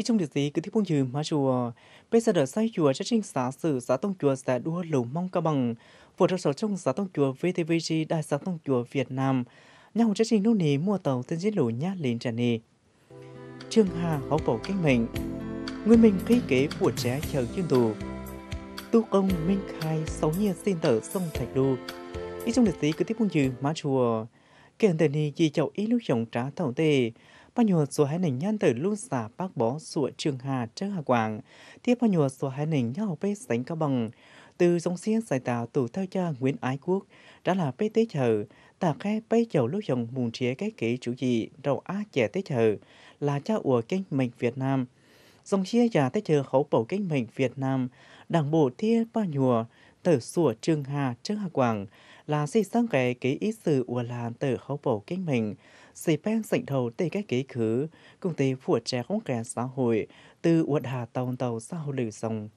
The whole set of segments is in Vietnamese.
ít trong được gì cứ tiếp bông chữ mà chùa bây giờ đỡ sai chùa cho trình xã sử xã tông chùa xã đua lầu mong cao bằng vừa được sở trong xã tông chùa VTVG đại xã tông chùa Việt Nam nhà nhau cho trình nô nì mua tàu tên giết lũ nhát lên trà nì Trương Hà hậu bầu cách mệnh Nguyên minh khí kế của trẻ chờ chuyên tù Tu công minh khai sáu nhiên xin tờ sông Thạch Đu ít trong được gì cứ tiếp bông chữ mà chùa kể từ nì chỉ chậu ý lưu chồng trá thảo tề bao nhiêu số hai nền nhân từ lưu giả bác bó sủa trường hà trân hà quảng tiếp bao nhiêu số hai nỉnh nhau bê sánh cao bằng từ dòng xiên giải tạo tù theo cha Nguyễn Ái Quốc đã là bê tế chợ tạ khe bê chầu lúc dòng mùn chế cái kỹ chủ dị đầu á trẻ tế chợ là cha ủa kinh mệnh Việt Nam dòng chia giả tế chợ khẩu bầu kinh mệnh Việt Nam đảng bộ thiên bao nhùa từ sủa trường hà trân hà quảng là xây sáng cái kỹ ý sự ủa làn từ khẩu bầu kinh mệnh sĩ ban sảnh thầu tê các kỹ khứ, công ty phụ trẻ không kẻ xã hội, từ uất hà tàu tàu sau lưu sông.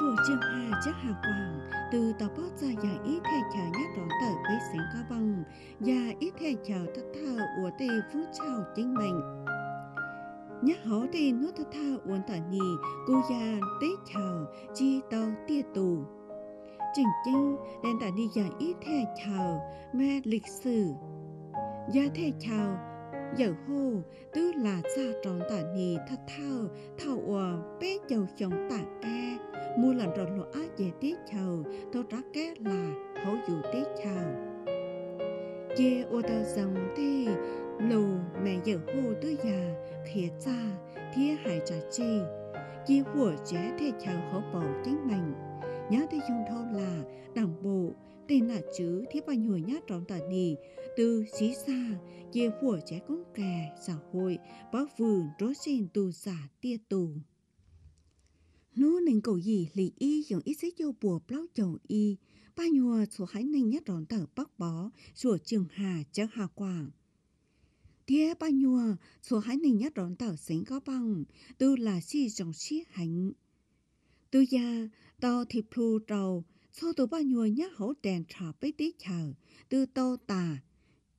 Dù chương hà chắc hà quảng, từ tàu bót ra giải ít thẻ trả nhát đón tờ bế sáng cao băng và ít thẻ trả thật thờ của tê phú trào chính mình nhất hấu thì nốt thật thao uốn thả nhì cô già tế chào chi tàu tia tù chỉnh chinh đèn tả đi giải ít thè chào mẹ lịch sử gia thè chào dở hô tức là gia tròn tả nhì thật thao thao ua bé dầu chồng tả e mua làm tròn lộ á về tế chào tôi trá ké là hấu dù tế chào chê ô tờ dòng thì lâu mẹ giờ hô tư già khía cha thía hải trà chi chi hùa chế thế chào khó bảo chính mình nhớ thế dùng thâu là đảng bộ tên là chữ thế bao nhiêu nhát tròn tà đi từ xí xa chi hùa chế công kè xã hội bác vườn rốt xin tù giả tia tù nô nên cầu gì lì y dùng ít xích vô bùa bao chồng y ba nhùa số hãy nên nhát rón tờ bắc bó sủa trường hà chắc hà quảng 贴 bao nhiêu số hai này nhất đón tàu sinh có bằng tư là chi dòng chi hành tư gia tàu thì plu trầu số tàu bao nhiêu nhất hỗ đèn trà bế tí chờ tư tô tà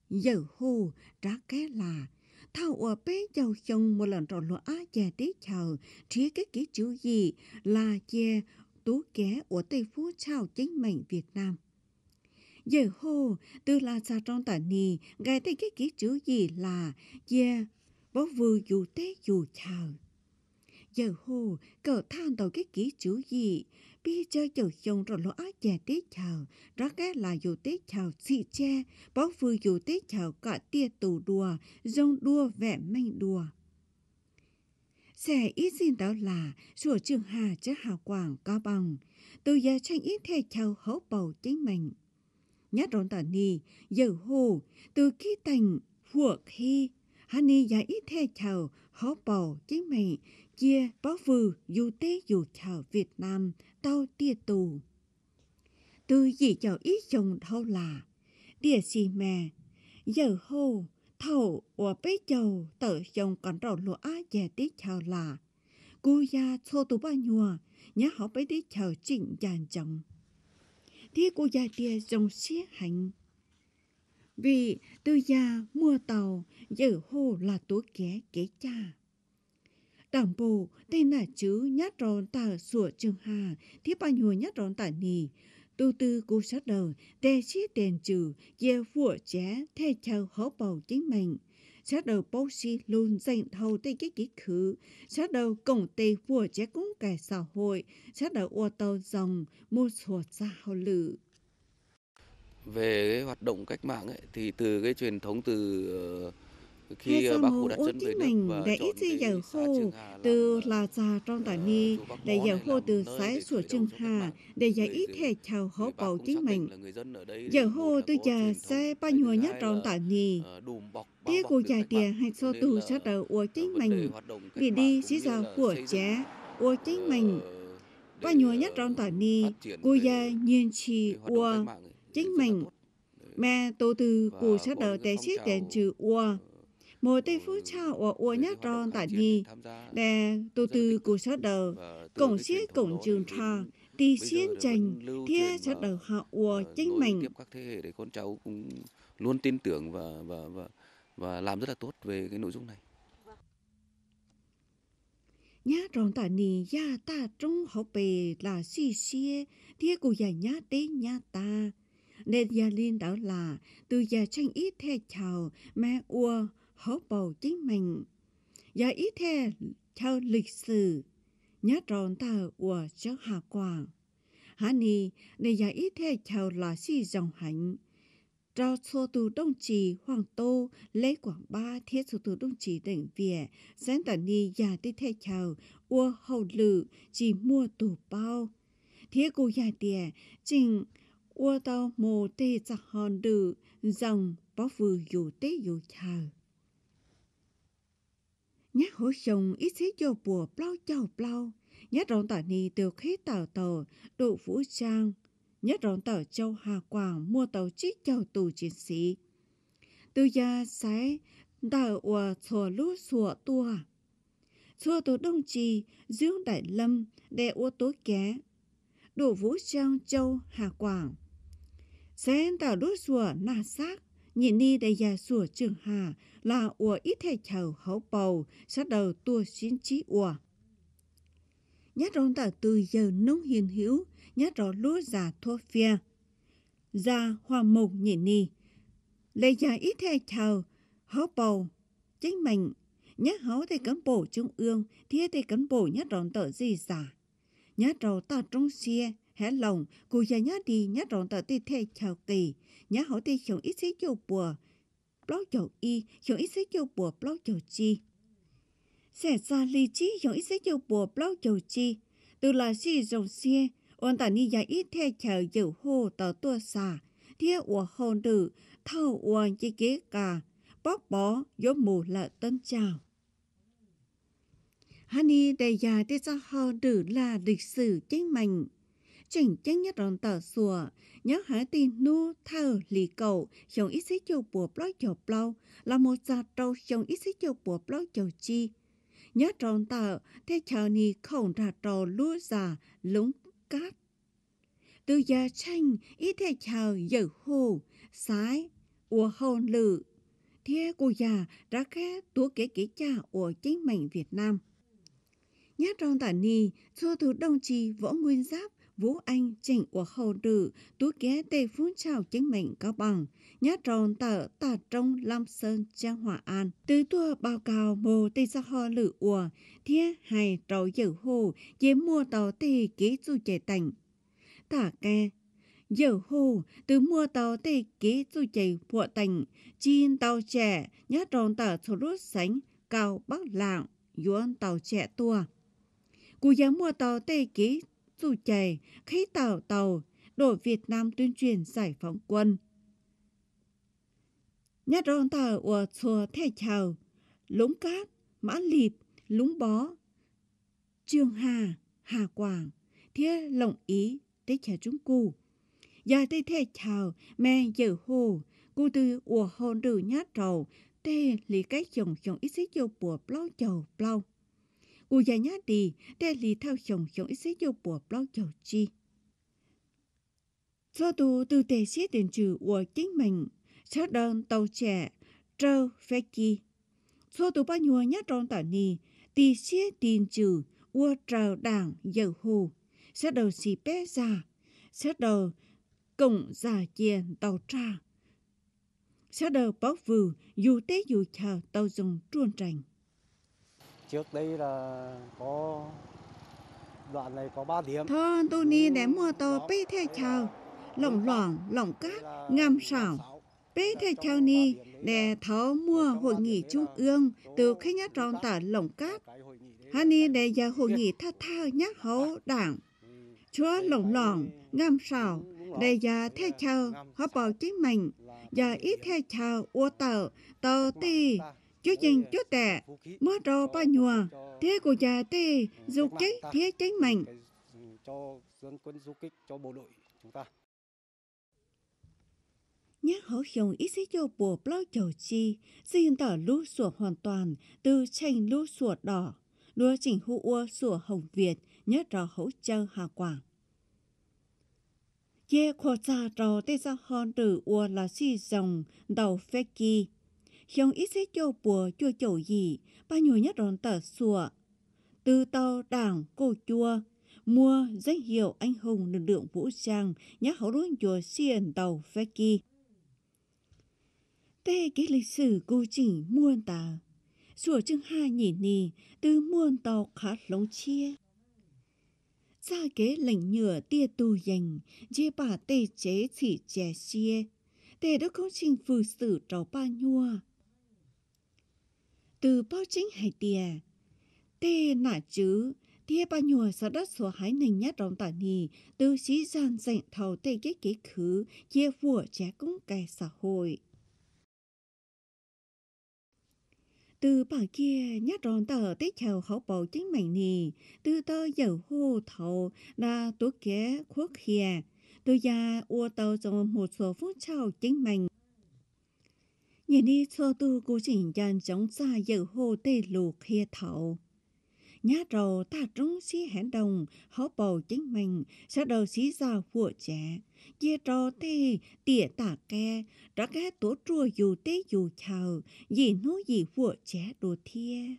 giờ hù ra cái là thao ở bé giàu chồng một lần trò lúa già tí chờ trí cái kỹ chữ gì là che tú ké của tây phú chào chính mình việt nam giờ hô từ la xa trong tà nì gai tới cái ký chữ gì là yeah bó vừa dù tế dù chào giờ hô cờ than tàu cái ký chữ gì bi chơi chờ chồng rồi lỗ ác chè tế chào ra cái là dù tế chào xị che bó vừa dù tế chào cả tia tù đùa dông đua vẽ manh đùa sẽ ít xin đó là sửa trường hà chứ hào quảng cao bằng từ giờ tranh ít theo chào hấu bầu chính mình nhát rộn tà nì, dở hồ, từ khi thành phùa khi, hà dạ nì giải ít thè chào, khó bỏ chế mẹ, chia bó vừ dù tế dù chào Việt Nam, tao tia tù. Từ gì chào ít chồng thâu là, địa xì mẹ dở hồ, thầu ở bế chầu tở chồng còn rộn lụa á dẻ tí chào là, cô gia cho tù ba nhùa, nhá họ bế tí chào chỉnh dàn chồng thế cô gia tia dòng xế hạnh. Vì tư gia mua tàu, giữ hô là tố ké kế cha. Đảm bộ tên là chữ nhát rón tà sủa trường hà, thế bao nhùa nhát rón tà nì. Tư tư cô sát đầu, tè xí tiền trừ, dè phụ ché, thê chào hó bầu chính mình sát đầu bố xí luôn dành thâu tới cái kỹ khứ, sát đầu cổng tê vua chế cũng cải xã hội, sát đầu ô tàu dòng, mua sổ ra hào lử. Về cái hoạt động cách mạng ấy, thì từ cái truyền thống từ ờ, ngay sau một uống chính mình để ít dây dầu khô từ là già trong tài ni để dầu khô từ sái sủa trưng hà, để giải ít thể chào hố bầu chính mình. Dầu khô từ già sẽ bao nhiêu nhất trong tài ni Tiếc của già tiền hay số tù sẽ đầu uống chính mình, vì đi xí dầu của trẻ uống chính ờ, mình. Bao nhiêu ờ, nhất trong tài ni cô già nhiên trì uống chính mình. mẹ tổ từ của sẽ đầu tế xếp đến trừ uống một tây phú cha ở ua nhất ron tại nhi để tu tư cụ sát đầu cổng xiết cổng trường trà đi xiên chành thia sát đầu họ ua ờ, chính mình các thế hệ để con cháu cũng luôn tin tưởng và và và và làm rất là tốt về cái nội dung này nhá rong tại ni ya ta trung hậu bề là suy xie thia cụ già nhá tế nhà ta nên gia liên đó là từ già tranh ít theo chào mẹ ua hổ bầu chính mình. Và ý thề theo lịch sử, nhớ tròn ta của chớ hạ Quảng. Hà ni để giải ý thề theo là si dòng hạnh. Trao số tù đông trì Hoàng Tô lấy quảng ba thiết số tù đông trì tỉnh Việt, sáng tả ni giả đi thề theo ua hậu lự chỉ mua tù bao. Thế cô giả tìa, trình ua tàu mồ tê giặc dạ hòn đự, dòng bó vừa dù tế dù chờ nhát hổ sông ít xế cho bùa plau chào plau nhất rộng tả ni tiêu khí tàu tàu độ vũ trang nhất rộng tàu châu hà quảng mua tàu chiếc chào tù chiến sĩ từ gia sái đạo ủa chùa lũ sủa tua chùa tổ đông trì dương đại lâm đệ ô tố ké độ vũ trang châu hà quảng sen tàu lũ sủa na xác nhìn ni đầy già sủa trường hà là ủa ít thầy chào hấu bầu sát đầu tua xin trí ủa nhát rong tờ từ giờ nông hiền hữu nhát rõ lúa già thua phia già hoa mộc nhìn ni đầy già ít thầy chào hấu bầu chính mình nhát hấu thầy cán bộ trung ương thiết thầy cán bộ nhát rong tờ gì già nhát rò ta trong xe hé lòng cụ già nhát đi nhát rong tờ tê thầy chào kỳ nhà hậu tê chồng ít xế châu bùa, bó châu y, chồng ít xế châu bùa bó châu chi. Sẽ ra lý chi chồng ít xế châu bùa bó châu chi, từ là xì dòng xie, ôn ta ni giá dạ ít theo chờ dự hồ tờ tua xà, thiết ua hô tử thâu ua chi kế cả, bóp bó gió mù lợ tân chào. Hani đại gia tế ra hò tử là lịch sử chính mạnh chỉnh chân nhất rộn tờ sùa, nhớ hái tì nu thơ lì cầu, xong ít xí châu bùa bó châu blau, là một gia trâu xong ít xí châu bùa bó châu chi. Nhớ rộn tờ, thế chờ nì khổng ra trâu lúa già, lúng cát. Từ giờ tranh, ít thế chờ dở hồ, sái, ua hồn lự. Thế cô già đã khé tố kế kế cha của chính mảnh Việt Nam nhát trong tả ni cho thủ đồng chí võ nguyên giáp Vũ Anh chỉnh của hậu rử, tú ghé tây phun trào chính mình cao bằng, nhát tròn tờ tà trong Lâm Sơn Trang Hòa An. Từ tua báo cáo mô tây xa ho lử ùa, thiết hài trầu dự hồ, dế mua tàu tây ký du chế tành. Tả kè, dự hồ, từ mua tàu tây ký du chế phụ tành, chiên tàu trẻ, nhát tròn tờ số rút sánh, cao bắc lạng, yuan tàu trẻ tua. Cú giá mua tàu tây ký dù chè, khí tàu tàu, đổi Việt Nam tuyên truyền giải phóng quân. Nhát rong tàu ở chùa thẻ chào, lũng cát, mã lịp, lũng bó, trường hà, hà quảng, thiết lộng ý, tế trẻ trung cụ. Giờ tế thẻ chào, mẹ dở hồ, cụ tư ủa hồn rử nhát rầu, tê lý cách chồng chồng ít xích dầu bùa plau chầu plau. 구야냐 đi để li thao chồng chồng ít sẽ yêu bùa bao chầu chi. Do tù từ tề xế tiền trừ của chính mình, sát đơn tàu trẻ, trâu phê chi. Do tù ba nhiêu nhát trong tỏ nì, tì xế tiền trừ, ua trào đảng dầu hù, sát đầu xì bé già, sát đầu cổng già chiền tàu tra. Sát đầu bóc vừ, dù tế dù chờ tàu dùng truôn trành. Trước đây là có đoạn này có 3 điểm. Thơ Tony ném mua tô bê thê chào, lỏng loảng, lỏng cát, ngam sảo. Bê thê chào ni để tháo mua hội nghị trung ương từ khách nhất tròn tả lỏng cát. Hà ni để giờ hội nghị tha tha nhắc hấu đảng. Chúa lỏng loảng, ngam sảo, để giờ thê chào, họ bảo chính mình, giờ ít thê chào, ô tờ, tờ ti chú dành chú tè, mơ rò ba nhùa thế của già tê du kích thế tránh mạnh ừ, cho dân quân du kích cho bộ đội chúng ta nhát hó hiong ít xí cho bùa bao chầu chi xin tỏ lũ sủa hoàn toàn từ tranh lũ sủa đỏ lúa chỉnh hữu ua sủa hồng việt nhớ rò hấu châu hà quảng ye kho cha trò tê ra hòn từ ua là si dòng đầu phê kỳ hiong ít xế chô bùa chua chầu gì, ba nhồi nhất ròn tờ sùa. Từ tàu đảng cô chua, mua danh hiệu anh hùng lực lượng vũ trang nhắc hậu đuôn chùa xiền tàu phê kỳ. Tê cái lịch sử cô chỉnh muôn tà, sủa chương hai nhỉ nì từ muôn tàu khá lóng chia. Ra kế lệnh nhựa tia tù dành, dê bà tê chế chỉ chè xie. Tê đó không trình phù sử trò ba nhua, từ bao chính hải tìa. Tê nã chứ, tìa bà nhùa sở đất số hải nền nhát rộng tả nì, từ sĩ gian dành thầu tê kế kế khứ, chia vua trẻ cũng cài xã hội. từ bà kia nhát ròn tờ tê chào hậu bộ chính mảnh nì từ tơ dầu hô thầu là tố kế khuất khìa từ già ua tàu trong một số phút sau chính mảnh nhìn đi cho tu cố chỉnh dàn chống xa dự hồ tê lù khía thảo. Nhá rầu ta trúng xí hẹn đồng, hó bầu chính mình, sẽ đầu xí ra phụ trẻ. Dê rò tê, tỉa tả ke đã kè tổ trùa dù tê dù chào, dì nô dì phụ trẻ đồ thiê.